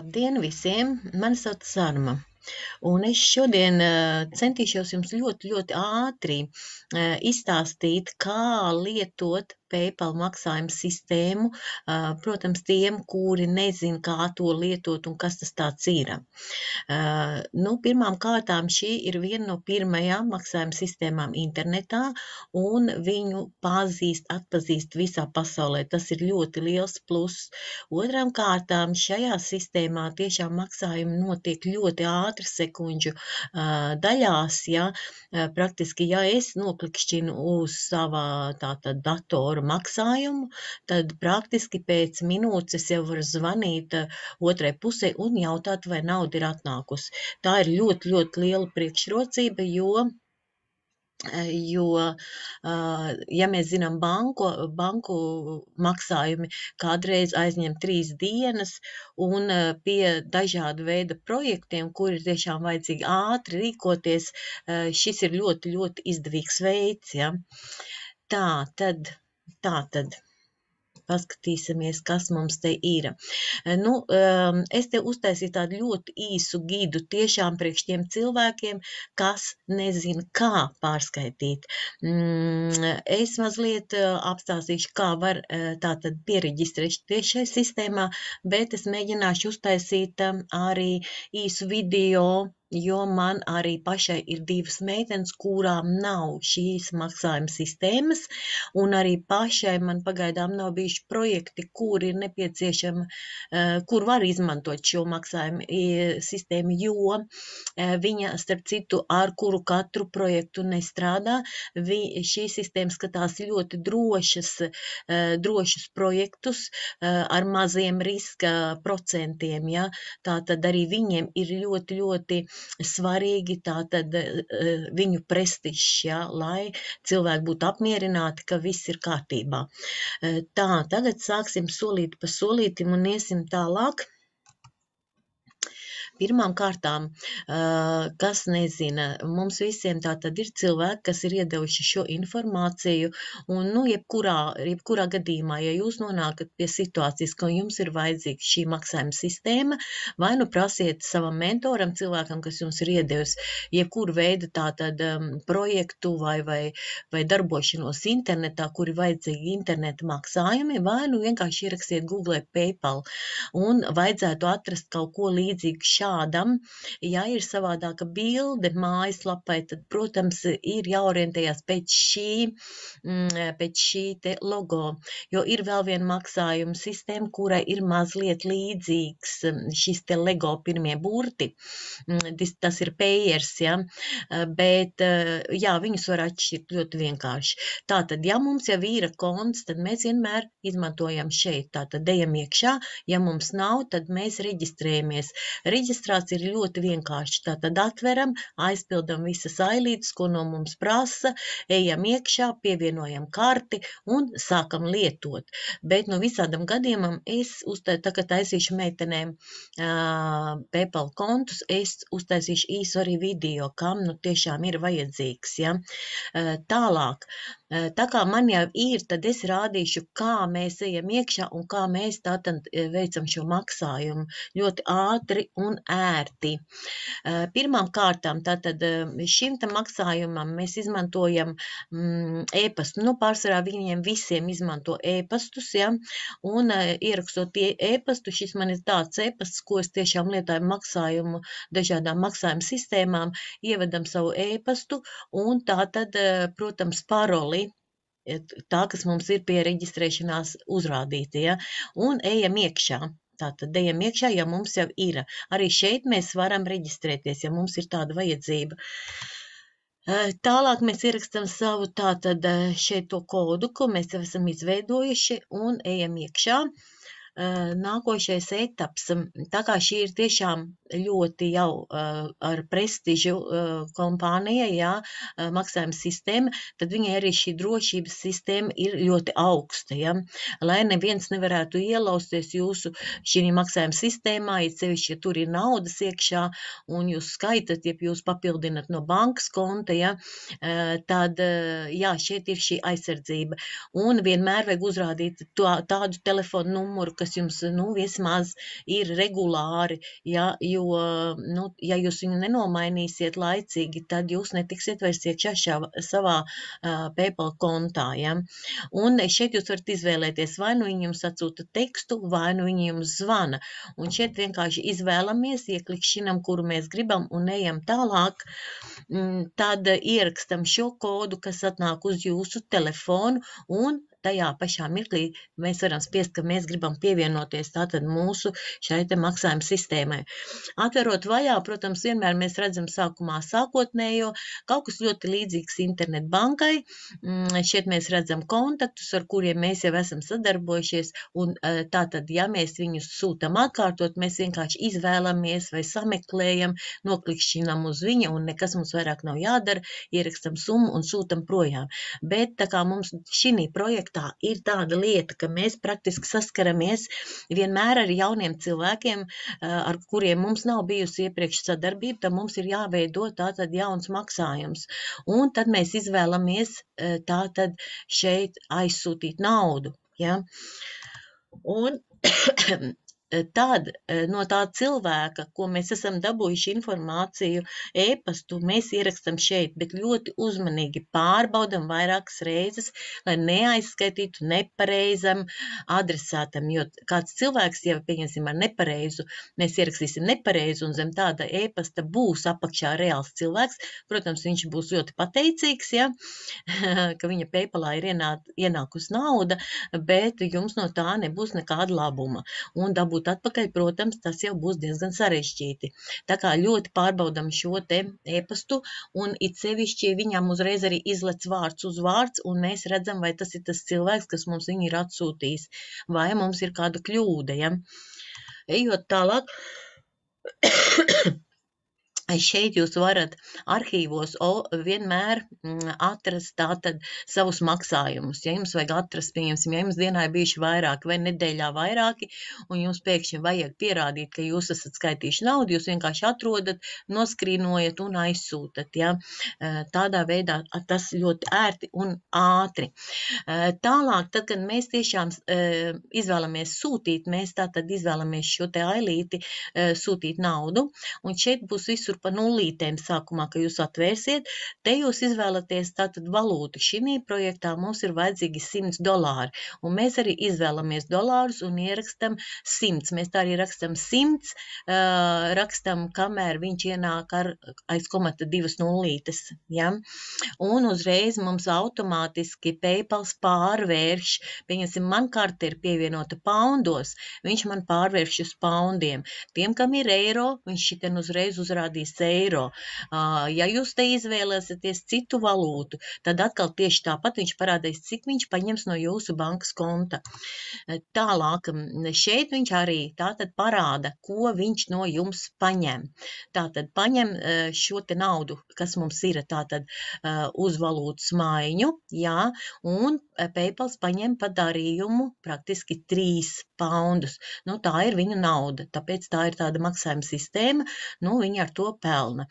Labdien visiem! Mani sauc Sarma. Un es šodien eh, centīšos jums ļoti, ļoti ātri eh, izstāstīt, kā lietot PayPal maksājumu sistēmu, protams, tiem, kuri nezin, kā to lietot un kas tas tāds ir. Nu, pirmām kārtām šī ir viena no pirmajām maksājuma sistēmām internetā, un viņu pazīst, atpazīst visā pasaulē. Tas ir ļoti liels pluss. Otrām kārtām šajā sistēmā tiešām maksājumi notiek ļoti ātri sekundžu daļās, ja praktiski, ja es noklikšķinu uz savā tātad datoru par maksājumu, tad praktiski pēc minūtes jau var zvanīt uh, otrai pusē un jautāt, vai nauda ir atnākusi. Tā ir ļoti, ļoti liela priekšrocība, jo uh, Jo, uh, ja mēs zinām, banku, banku maksājumi kādreiz aizņem trīs dienas, un pie dažāda veida projektiem, kur ir tiešām vajadzīgi ātri rīkoties, šis ir ļoti, ļoti izdevīgs veids. Ja. Tā tad Tātad. Paskatīsimies, kas mums te ir. E, nu, e, es te uztaisīju tādu ļoti īsu gidu tiešām priekš tiem cilvēkiem, kas nezina, kā pārskaitīt. Mm, es mazliet e, apstāstīšu, kā var tātad piereģistrēt tiešai sistēmā, bet es mēģināšu uztaisīt arī īsu video jo man arī pašai ir divas meitenes, kurām nav šīs maksājuma sistēmas, un arī pašai man pagaidām nav bijuši projekti, kur ir nepieciešama, eh, kur var izmantot šo maksājumu sistēmu, jo eh, viņa, starp citu, ar kuru katru projektu nestrādā, vi, šī sistēma skatās ļoti drošas, eh, drošus projektus ar maziem riska procentiem, ja? tā tad arī viņiem ir ļoti, ļoti svarīgi tātad e, e, viņu prestižs, ja, lai cilvēki būtu apmierināti, ka viss ir kārtībā. E, tā, tagad sāksim solīt pa solītim un iesim tālāk. Pirmām kārtām, kas nezina, mums visiem tā tad ir cilvēki, kas ir iedevuši šo informāciju, un, nu, jebkurā, jebkurā gadījumā, ja jūs nonākat pie situācijas, ka jums ir vajadzīga šī maksājuma sistēma, vai nu prasiet savam mentoram, cilvēkam, kas jums ir iedevis jebkuru veidu tā tad um, projektu vai, vai, vai darbošanos internetā, kur ir vajadzīgi interneta maksājumi, vai nu vienkārši ierakstiet Google PayPal un vajadzētu atrast kaut ko līdzīgu šā tādam, ja ir savādāka bilde mājaslapai, tad, protams, ir jāorientējās pēc šī, mm, pēc šī te logo, jo ir vēl viena maksājuma sistēma, kurai ir mazliet līdzīgs mm, šis te lego pirmie burti, mm, tas ir payers, ja, eh, bet, eh, jā, viņus var atšķirt ļoti vienkārši. Tātad, ja mums jau ir konts, tad mēs vienmēr izmantojam šeit, tātad ejam iekšā, ja mums nav, tad mēs reģistrējamies. Reģistrējamies Reģistrācija ir ļoti vienkārša. Tātad atveram, aizpildam visas ailītes, ko no mums prasa, ejam iekšā, pievienojam karti un sākam lietot. Bet no visādam gadījumam es uztaisīšu, tā kā taisīšu meitenēm uh, PayPal kontus, es uztaisīšu īsu arī video, kam nu tiešām ir vajadzīgs. Ja? Uh, tālāk. Eh, tā kā man jau ir, tad es rādīšu, kā mēs ejam iekšā un kā mēs tātad eh, veicam šo maksājumu ļoti ātri un ērti. Eh, pirmām kārtām, tātad šim tam maksājumam mēs izmantojam mm, e-pastu. Nu, pārsvarā viņiem visiem izmanto e-pastus, ja, un ierakstot tie e-pastu, šis man ir tāds e-pasts, ko es tiešām lietoju maksājumu, dažādām maksājumu sistēmām, ievedam savu e-pastu un tātad, protams, paroli E, tā, kas mums ir pie reģistrēšanās uzrādīta, ja, un ejam iekšā. Tātad ejam iekšā, ja mums jau ir. Arī šeit mēs varam reģistrēties, ja mums ir tāda vajadzība. E, tālāk mēs ierakstam savu tātad e, šeit to kodu, ko mēs jau esam izveidojuši, un ejam iekšā. Uh, nākošais etaps, tā kā šī ir tiešām ļoti jau ar prestižu kompānija, jā, maksājuma sistēma, tad viņai arī šī drošības sistēma ir ļoti augsta, jā, lai neviens nevarētu ielausties jūsu šī maksājuma sistēmā, ja sevišķi, ja tur ir naudas iekšā un jūs skaitat, ja jūs papildinat no bankas konta, jā, tad, jā, šeit ir šī aizsardzība. Un vienmēr vajag uzrādīt to, tādu telefonu numuru, kas kas jums nu, vismaz ir regulāri, ja, jo, nu, ja jūs viņu nenomainīsiet laicīgi, tad jūs netiksiet vairs iekšā savā uh, PayPal kontā. Ja. Un šeit jūs varat izvēlēties, vai nu viņi jums atsūta tekstu, vai nu viņi jums zvana. Un šeit vienkārši izvēlamies, ieklikšķinam, kuru mēs gribam un ejam tālāk. Mm, tad ierakstam šo kodu, kas atnāk uz jūsu telefonu un tajā pašā mirklī mēs varam spiest, ka mēs gribam pievienoties tātad mūsu šai te maksājuma sistēmai. Atverot vaļā, protams, vienmēr mēs redzam sākumā sākotnējo, kaut kas ļoti līdzīgs internetbankai. Mm, šeit mēs redzam kontaktus, ar kuriem mēs jau esam sadarbojušies, un e, tātad, ja mēs viņus sūtam atkārtot, mēs vienkārši izvēlamies vai sameklējam, noklikšķinam uz viņa, un nekas mums vairāk nav jādara, ierakstam summu un sūtam projām. Bet tā kā mums šī projekta projektā ir tāda lieta, ka mēs praktiski saskaramies vienmēr ar jauniem cilvēkiem, ar kuriem mums nav bijusi iepriekš sadarbība, tad mums ir jāveido tātad jauns maksājums. Un tad mēs izvēlamies tātad šeit aizsūtīt naudu. Ja? Un E, tad e, no tā cilvēka, ko mēs esam dabūjuši informāciju e-pastu, mēs ierakstam šeit, bet ļoti uzmanīgi pārbaudam vairākas reizes, lai neaizskaitītu nepareizam adresātam, jo kāds cilvēks, ja pieņemsim ar nepareizu, mēs ierakstīsim nepareizu un zem tāda e-pasta būs apakšā reāls cilvēks, protams, viņš būs ļoti pateicīgs, ja, ka viņa PayPalā ir ienākus nauda, bet jums no tā nebūs nekāda labuma un dabūt būt atpakaļ, protams, tas jau būs diezgan sarežģīti. Tā kā ļoti pārbaudam šo te e-pastu un it sevišķi viņam uzreiz arī izlec vārds uz vārds un mēs redzam, vai tas ir tas cilvēks, kas mums viņu ir atsūtījis, vai mums ir kāda kļūda, ja? Ejot tālāk, Šeit jūs varat arhīvos vienmēr mm, atrast tātad savus maksājumus. Ja jums vajag atrast, pieņemsim, ja jums dienā ir bijuši vairāki vai nedēļā vairāki, un jums pēkšņi vajag pierādīt, ka jūs esat skaitījuši naudu, jūs vienkārši atrodat, noskrīnojat un aizsūtat. Ja? Eh, tādā veidā tas ļoti ērti un ātri. Eh, tālāk, tad, kad mēs tiešām eh, izvēlamies sūtīt, mēs tātad izvēlamies šo te ailīti sūtīt naudu, un šeit būs visur sāktu pa nulītēm sākumā, ka jūs atvērsiet. Te jūs izvēlaties tātad valūtu. Šī projektā mums ir vajadzīgi 100 dolāri. Un mēs arī izvēlamies dolārus un ierakstam 100. Mēs tā arī rakstam 100, uh, rakstam, kamēr viņš ienāk ar aizkomata divas nulītes. Ja? Un uzreiz mums automātiski PayPals pārvērš, pieņemsim, man karte ir pievienota poundos, viņš man pārvērš uz poundiem. Tiem, kam ir eiro, viņš šitan uzreiz uzrādīs eiro. Ja jūs te izvēlēsieties citu valūtu, tad atkal tieši tāpat viņš parādīs, cik viņš paņems no jūsu bankas konta. Tālāk, šeit viņš arī tātad parāda, ko viņš no jums paņem. Tātad paņem šo te naudu, kas mums ir tātad uz valūtas maiņu, jā, un PayPal paņem pa darījumu praktiski 3 poundus. Nu, tā ir viņa nauda, tāpēc tā ir tāda maksājuma sistēma. Nu, viņi ar to nopelna.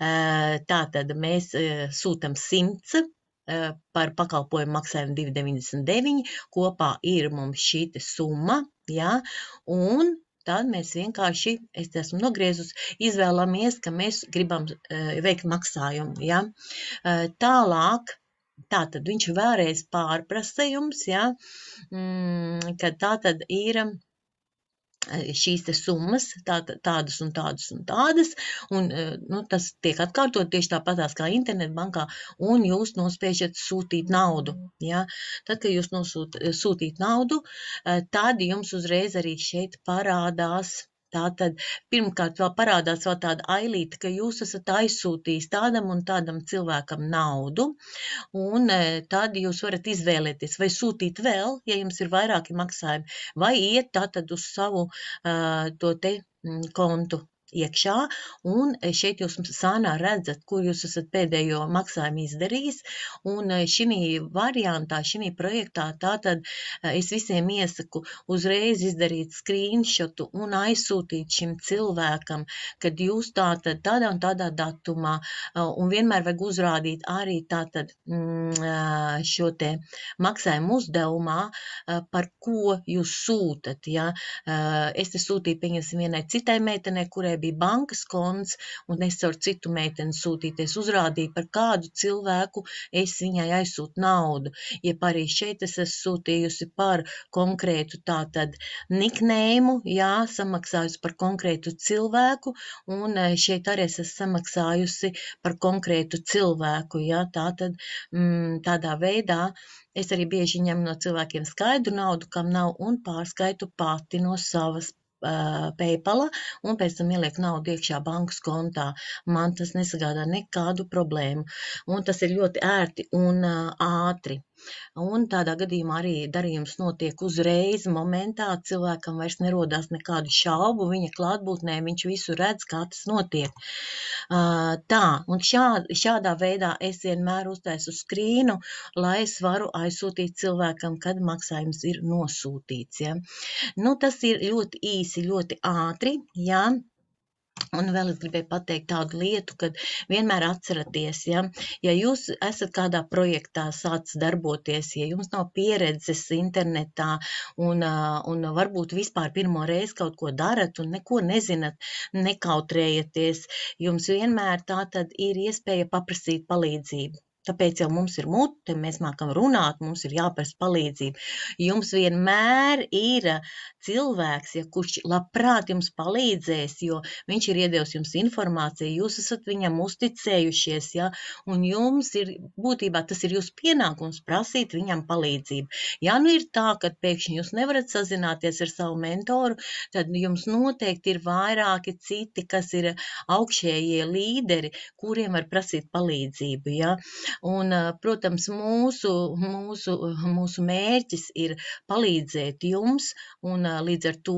Eh, tātad mēs eh, sūtam 100 eh, par pakalpojumu maksājumu 2,99. Kopā ir mums šī summa, ja, un tad mēs vienkārši, es esmu nogriezus, izvēlamies, ka mēs gribam veikt maksājumu, ja. Tālāk. Tātad viņš vēlreiz pārprasa jums, ja, mm, ka tātad ir Eh, šīs te summas, tā, tādas un tādas un tādas, un eh, nu, tas tiek atkārtot tieši tāpatās kā internetbankā, un jūs nospiežat sūtīt naudu. Ja? Tad, kad jūs nosūt, eh, sūtīt naudu, tad jums uzreiz arī šeit parādās Tātad pirmkārt vēl parādās vēl tāda ailīte, ka jūs esat aizsūtījis tādam un tādam cilvēkam naudu, un e, tad jūs varat izvēlēties vai sūtīt vēl, ja jums ir vairāki maksājumi, vai iet tātad uz savu e, to te kontu iekšā, un e, šeit jūs sānā redzat, kur jūs esat pēdējo maksājumu izdarījis, un e, šī variantā, šī projektā tātad e, es visiem iesaku uzreiz izdarīt screenshotu un aizsūtīt šim cilvēkam, kad jūs tātad tādā un tādā datumā, un vienmēr vajag uzrādīt arī tātad mm, šo te maksājumu uzdevumā, par ko jūs sūtat, ja, es te sūtīju, pieņemsim, vienai citai meitenei, kurai bija bankas konts, un es ar citu meiteni sūtīties uzrādīju, par kādu cilvēku es viņai aizsūtu naudu. Jeb arī šeit es esmu sūtījusi par konkrētu tātad niknēmu, jā, samaksājusi par konkrētu cilvēku, un eh, šeit arī es esmu samaksājusi par konkrētu cilvēku, jā, tātad mm, tādā veidā es arī bieži ņemu no cilvēkiem skaidru naudu, kam nav, un pārskaitu pati no savas PayPal un pēc tam ieliek naudu iekšā bankas kontā. Man tas nesagādā nekādu problēmu. Un tas ir ļoti ērti un ātri. Un tādā gadījumā arī darījums notiek uzreiz, momentā. Cilvēkam vairs nerodās nekādu šaubu viņa klātbūtnē, viņš visu redz, kā tas notiek. Tā, un šā, šādā veidā es vienmēr uztaisu skrīnu, lai es varu aizsūtīt cilvēkam, kad maksājums ir nosūtīts. Ja. Nu, tas ir ļoti īsi, ļoti ātri. Ja. Un vēl es gribēju pateikt tādu lietu, ka vienmēr atceraties, ja, ja jūs esat kādā projektā sācis darboties, ja jums nav pieredzes internetā un, un varbūt vispār pirmo reizi kaut ko darat un neko nezinat, nekautrējieties, jums vienmēr tā tad ir iespēja paprasīt palīdzību. Tāpēc jau mums ir mute, mēs mākam runāt, mums ir jāprasa palīdzība. Jums vienmēr ir eh, cilvēks, ja kurš labprāt jums palīdzēs, jo viņš ir iedevis jums informāciju, jūs esat viņam uzticējušies, ja, un jums ir, būtībā tas ir jūsu pienākums prasīt viņam palīdzību. Ja nu ir tā, ka pēkšņi jūs nevarat sazināties ar savu mentoru, tad jums noteikti ir vairāki citi, kas ir augšējie līderi, kuriem var prasīt palīdzību, ja. Un, eh, protams, mūsu, mūsu, mūsu mērķis ir palīdzēt jums, un eh, līdz ar to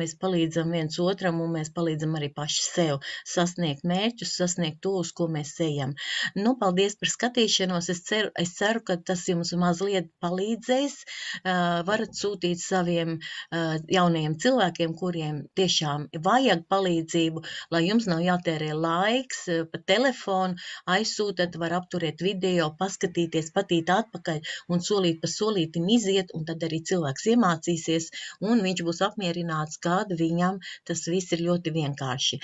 mēs palīdzam viens otram, un mēs palīdzam arī paši sev sasniegt mērķus, sasniegt to, uz ko mēs ejam. Nu, paldies par skatīšanos. Es ceru, es ceru ka tas jums mazliet palīdzēs. Eh, varat sūtīt saviem jaunajiem cilvēkiem, kuriem tiešām vajag palīdzību, lai jums nav jātērē laiks pa telefonu, aizsūtat, var apturēt vienu video, paskatīties, patīt atpakaļ un solīt pa solītim iziet, un tad arī cilvēks iemācīsies, un viņš būs apmierināts, kad viņam tas viss ir ļoti vienkārši.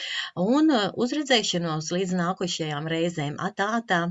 Un uh, uzredzēšanos līdz nākošajām reizēm. Atā, atā!